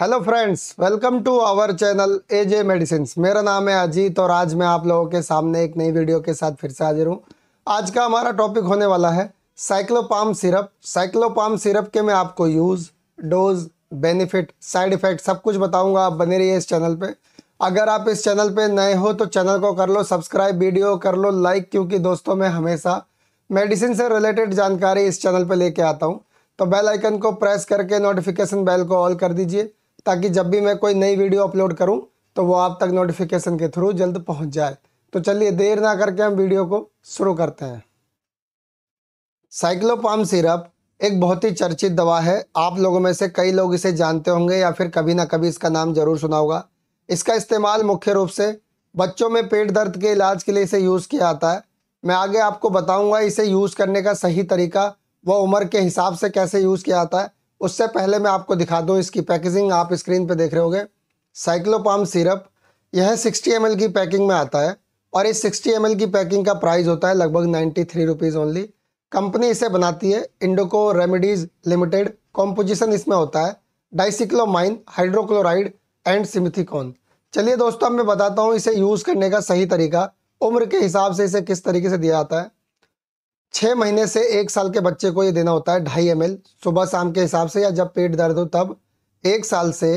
hello friends welcome to our channel AJ medicine मेरा नाम है अजीत और आज मैं आप लोगों के सामने एक नई वीडियो के साथ फिर से हाजिर हूँ आज का हमारा टॉपिक होने वाला है साइक्लोपाम सिरप साइक्लोपाम सिरप के मैं आपको use dose benefit side effect सब कुछ बताऊँगा आप बने रहिए इस चैनल पर अगर आप इस चैनल पर नए हो तो चैनल को कर लो सब्सक्राइब वीडियो कर लो लाइक क्योंकि दोस्तों मैं हमेशा मेडिसिन से रिलेटेड जानकारी इस चैनल पर लेके आता हूँ तो बेल आइकन को प्रेस करके नोटिफिकेशन बेल को ऑल कर दीजिए ताकि जब भी मैं कोई नई वीडियो अपलोड करूँ तो वो आप तक नोटिफिकेशन के थ्रू जल्द पहुंच जाए तो चलिए देर ना करके हम वीडियो को शुरू करते हैं साइक्लोपाम सिरप एक बहुत ही चर्चित दवा है आप लोगों में से कई लोग इसे जानते होंगे या फिर कभी ना कभी इसका नाम जरूर सुना होगा इसका इस्तेमाल मुख्य रूप से बच्चों में पेट दर्द के इलाज के लिए इसे यूज़ किया जाता है मैं आगे आपको बताऊंगा इसे यूज़ करने का सही तरीका व उम्र के हिसाब से कैसे यूज़ किया जाता है उससे पहले मैं आपको दिखा दूँ इसकी पैकेजिंग आप स्क्रीन पर देख रहे होगे साइक्लोपाम सिरप यह सिक्सटी एम की पैकिंग में आता है और इस सिक्सटी एम की पैकिंग का प्राइस होता है लगभग ninety three rupees only company इसे बनाती है इंडोको रेमेडीज़ लिमिटेड कॉम्पोजिशन इसमें होता है डाइसिक्लोमाइन हाइड्रोक्लोराइड एंड सिमिथिकॉन चलिए दोस्तों अब मैं बताता हूँ इसे यूज़ करने का सही तरीका उम्र के हिसाब से इसे किस तरीके से दिया जाता है छः महीने से एक साल के बच्चे को ये देना होता है ढाई एम सुबह शाम के हिसाब से या जब पेट दर्द हो तब एक साल से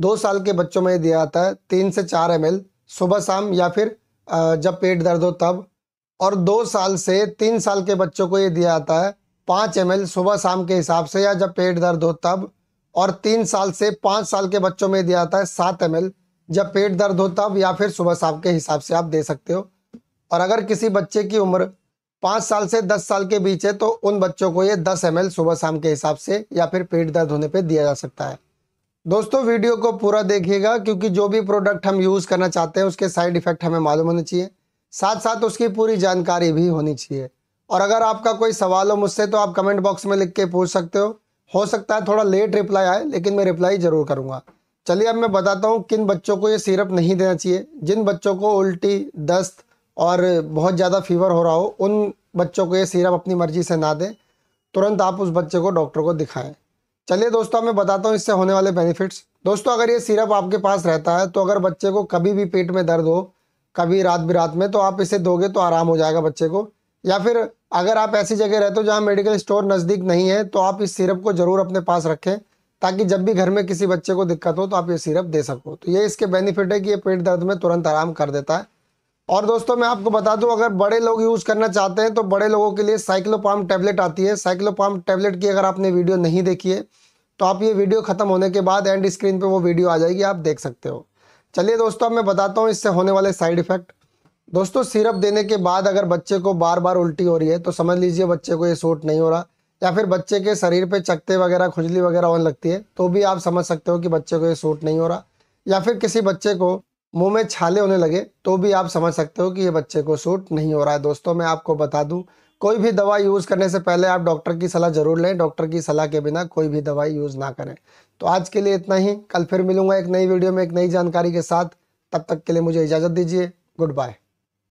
दो साल के बच्चों में दिया जाता है तीन से चार एम सुबह शाम या फिर जब पेट दर्द हो तब और दो साल से तीन साल के बच्चों को ये दिया जाता है पाँच एम सुबह शाम के हिसाब से या जब पेट दर्द हो तब और तीन साल से पाँच साल के बच्चों में दिया जाता है सात एम जब पेट दर्द हो तब या फिर सुबह शाम के हिसाब से आप दे सकते हो और अगर किसी बच्चे की उम्र पाँच साल से दस साल के बीच है तो उन बच्चों को ये दस एम सुबह शाम के हिसाब से या फिर पेट दर्द होने पर दिया जा सकता है दोस्तों वीडियो को पूरा देखिएगा क्योंकि जो भी प्रोडक्ट हम यूज़ करना चाहते हैं उसके साइड इफ़ेक्ट हमें मालूम होने चाहिए साथ साथ उसकी पूरी जानकारी भी होनी चाहिए और अगर आपका कोई सवाल हो मुझसे तो आप कमेंट बॉक्स में लिख के पूछ सकते हो हो सकता है थोड़ा लेट रिप्लाई आए लेकिन मैं रिप्लाई ज़रूर करूँगा चलिए अब मैं बताता हूँ किन बच्चों को ये सिरप नहीं देना चाहिए जिन बच्चों को उल्टी दस्त और बहुत ज़्यादा फीवर हो रहा हो उन बच्चों को ये सीरप अपनी मर्ज़ी से ना दें तुरंत आप उस बच्चे को डॉक्टर को दिखाएं चलिए दोस्तों मैं बताता हूँ इससे होने वाले बेनिफिट्स दोस्तों अगर ये सिरप आपके पास रहता है तो अगर बच्चे को कभी भी पेट में दर्द हो कभी रात बिरात में तो आप इसे दोगे तो आराम हो जाएगा बच्चे को या फिर अगर आप ऐसी जगह रहते हो जहाँ मेडिकल स्टोर नज़दीक नहीं है तो आप इस सिरप को ज़रूर अपने पास रखें ताकि जब भी घर में किसी बच्चे को दिक्कत हो तो आप ये सिरप दे सको तो ये इसके बेनिफिट है कि ये पेट दर्द में तुरंत आराम कर देता है और दोस्तों मैं आपको बता दूं अगर बड़े लोग यूज़ करना चाहते हैं तो बड़े लोगों के लिए साइक्लोपाम टैबलेट आती है साइक्लोपाम टैबलेट की अगर आपने वीडियो नहीं देखी है तो आप ये वीडियो ख़त्म होने के बाद एंड स्क्रीन पे वो वीडियो आ जाएगी आप देख सकते हो चलिए दोस्तों अब मैं बताता हूँ इससे होने वाले साइड इफ़ेक्ट दोस्तों सिरप देने के बाद अगर बच्चे को बार बार उल्टी हो रही है तो समझ लीजिए बच्चे को ये सूट नहीं हो रहा या फिर बच्चे के शरीर पर चकते वगैरह खुजली वगैरह होने लगती है तो भी आप समझ सकते हो कि बच्चे को ये सूट नहीं हो रहा या फिर किसी बच्चे को मुंह में छाले होने लगे तो भी आप समझ सकते हो कि ये बच्चे को सूट नहीं हो रहा है दोस्तों मैं आपको बता दूं कोई भी दवा यूज़ करने से पहले आप डॉक्टर की सलाह ज़रूर लें डॉक्टर की सलाह के बिना कोई भी दवाई यूज़ ना करें तो आज के लिए इतना ही कल फिर मिलूंगा एक नई वीडियो में एक नई जानकारी के साथ तब तक के लिए मुझे इजाज़त दीजिए गुड बाय